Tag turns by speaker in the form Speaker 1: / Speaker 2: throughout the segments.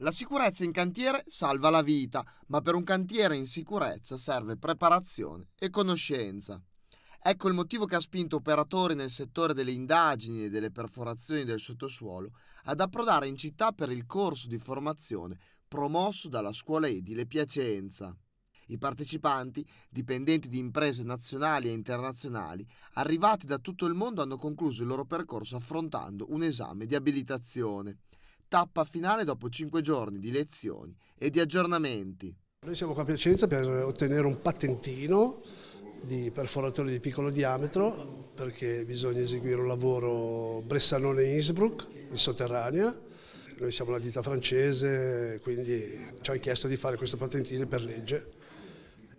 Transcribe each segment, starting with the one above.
Speaker 1: La sicurezza in cantiere salva la vita, ma per un cantiere in sicurezza serve preparazione e conoscenza. Ecco il motivo che ha spinto operatori nel settore delle indagini e delle perforazioni del sottosuolo ad approdare in città per il corso di formazione promosso dalla scuola edile Piacenza. I partecipanti, dipendenti di imprese nazionali e internazionali, arrivati da tutto il mondo hanno concluso il loro percorso affrontando un esame di abilitazione tappa finale dopo cinque giorni di lezioni e di aggiornamenti.
Speaker 2: Noi siamo qua a Piacenza per ottenere un patentino di perforatore di piccolo diametro perché bisogna eseguire un lavoro Bressanone-Innsbruck in sotterranea. Noi siamo una ditta francese, quindi ci hanno chiesto di fare questo patentino per legge.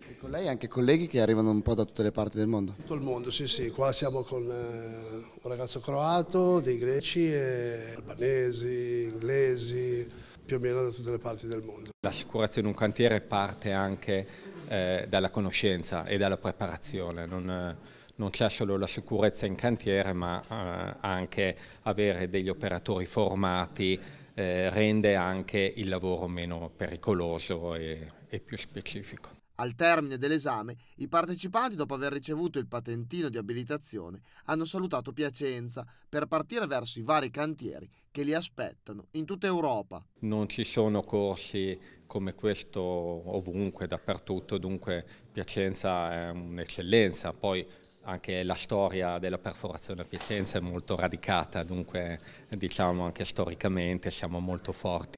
Speaker 1: E con lei anche colleghi che arrivano un po' da tutte le parti del mondo?
Speaker 2: Tutto il mondo, sì, sì. Qua siamo con eh, un ragazzo croato, dei greci, e albanesi, inglesi, più o meno da tutte le parti del mondo.
Speaker 3: La sicurezza in un cantiere parte anche eh, dalla conoscenza e dalla preparazione, non, eh, non c'è solo la sicurezza in cantiere ma eh, anche avere degli operatori formati eh, rende anche il lavoro meno pericoloso e, e più specifico.
Speaker 1: Al termine dell'esame, i partecipanti, dopo aver ricevuto il patentino di abilitazione, hanno salutato Piacenza per partire verso i vari cantieri che li aspettano in tutta Europa.
Speaker 3: Non ci sono corsi come questo ovunque, dappertutto, dunque Piacenza è un'eccellenza. Poi anche la storia della perforazione a Piacenza è molto radicata, dunque diciamo anche storicamente siamo molto forti.